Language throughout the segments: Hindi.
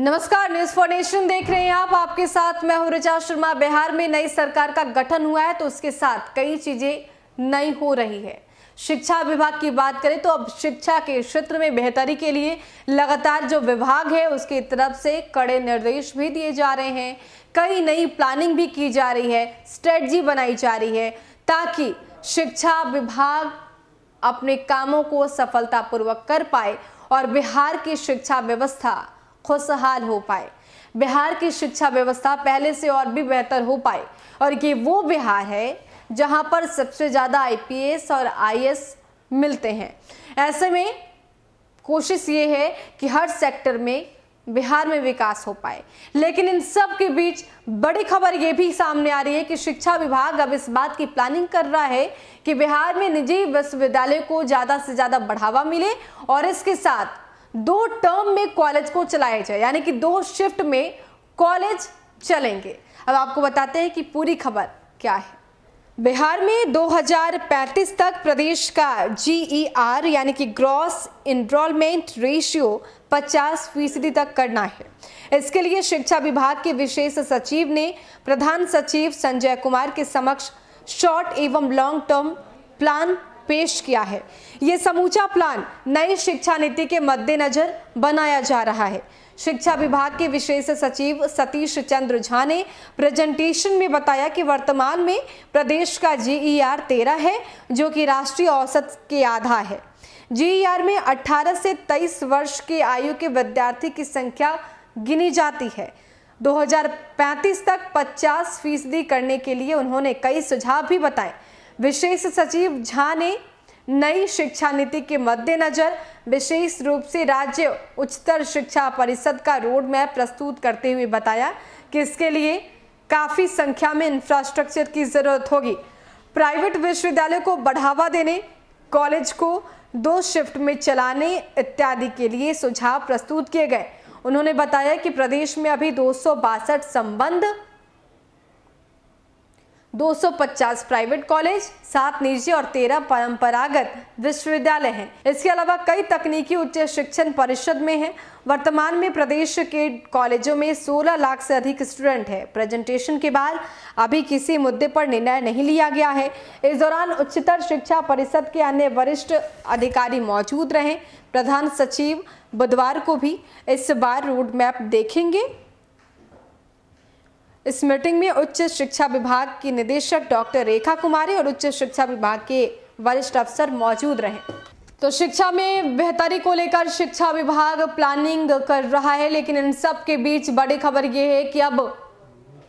नमस्कार न्यूज फॉर नेशन देख रहे हैं आप आपके साथ मैं हूं ऋचा शर्मा बिहार में नई सरकार का गठन हुआ है तो उसके साथ कई चीजें नई हो रही है शिक्षा विभाग की बात करें तो अब शिक्षा के क्षेत्र में बेहतरी के लिए लगातार जो विभाग है उसकी तरफ से कड़े निर्देश भी दिए जा रहे हैं कई नई प्लानिंग भी की जा रही है स्ट्रेटजी बनाई जा रही है ताकि शिक्षा विभाग अपने कामों को सफलतापूर्वक कर पाए और बिहार की शिक्षा व्यवस्था खुशहाल हो पाए बिहार की शिक्षा व्यवस्था पहले से और भी बेहतर हो पाए और ये वो बिहार है जहां पर सबसे ज़्यादा आईपीएस और आईएएस मिलते हैं ऐसे में कोशिश ये है कि हर सेक्टर में बिहार में विकास हो पाए लेकिन इन सब के बीच बड़ी खबर ये भी सामने आ रही है कि शिक्षा विभाग अब इस बात की प्लानिंग कर रहा है कि बिहार में निजी विश्वविद्यालय को ज़्यादा से ज़्यादा बढ़ावा मिले और इसके साथ दो टर्म में कॉलेज को चलाया जाए यानी कि दो शिफ्ट में कॉलेज चलेंगे अब आपको बताते हैं कि पूरी खबर क्या है बिहार में 2035 तक प्रदेश का जी e यानी कि ग्रॉस इनरोलमेंट रेशियो 50 फीसदी तक करना है इसके लिए शिक्षा विभाग के विशेष सचिव ने प्रधान सचिव संजय कुमार के समक्ष शॉर्ट एवं लॉन्ग टर्म प्लान पेश किया है ये समूचा प्लान नई शिक्षा नीति के मद्देनजर बनाया जा रहा है शिक्षा विभाग के विशेष सचिव सतीश चंद्र झा ने प्रेजेंटेशन में बताया कि वर्तमान में प्रदेश का जी आर e तेरह है जो कि राष्ट्रीय औसत के आधा है जी e में 18 से 23 वर्ष के आयु के विद्यार्थी की संख्या गिनी जाती है 2035 तक 50 फीसदी करने के लिए उन्होंने कई सुझाव भी बताए विशेष सचिव झा ने नई शिक्षा नीति के मद्देनजर विशेष रूप से राज्य उच्चतर शिक्षा परिषद का रोड मैप प्रस्तुत करते हुए बताया कि इसके लिए काफ़ी संख्या में इंफ्रास्ट्रक्चर की जरूरत होगी प्राइवेट विश्वविद्यालय को बढ़ावा देने कॉलेज को दो शिफ्ट में चलाने इत्यादि के लिए सुझाव प्रस्तुत किए गए उन्होंने बताया कि प्रदेश में अभी दो संबंध 250 प्राइवेट कॉलेज सात निजी और तेरह परंपरागत विश्वविद्यालय हैं इसके अलावा कई तकनीकी उच्च शिक्षण परिषद में हैं वर्तमान में प्रदेश के कॉलेजों में 16 लाख से अधिक स्टूडेंट हैं प्रेजेंटेशन के बाद अभी किसी मुद्दे पर निर्णय नहीं लिया गया है इस दौरान उच्चतर शिक्षा परिषद के अन्य वरिष्ठ अधिकारी मौजूद रहे प्रधान सचिव बुधवार को भी इस बार रोड मैप देखेंगे इस मीटिंग में उच्च शिक्षा विभाग की निदेशक डॉक्टर रेखा कुमारी और उच्च शिक्षा विभाग के वरिष्ठ अफसर मौजूद रहे तो शिक्षा में बेहतरी को लेकर शिक्षा विभाग प्लानिंग कर रहा है लेकिन इन सब के बीच बड़ी खबर ये है कि अब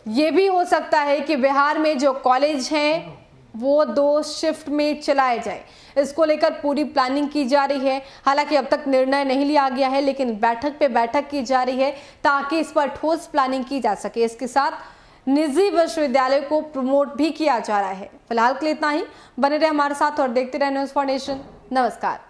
ये भी हो सकता है कि बिहार में जो कॉलेज हैं वो दो शिफ्ट में चलाए जाए इसको लेकर पूरी प्लानिंग की जा रही है हालांकि अब तक निर्णय नहीं लिया गया है लेकिन बैठक पे बैठक की जा रही है ताकि इस पर ठोस प्लानिंग की जा सके इसके साथ निजी विश्वविद्यालय को प्रमोट भी किया जा रहा है फिलहाल के लिए इतना ही बने रहे हमारे साथ और देखते रहे न्यूज फाउंडेशन नमस्कार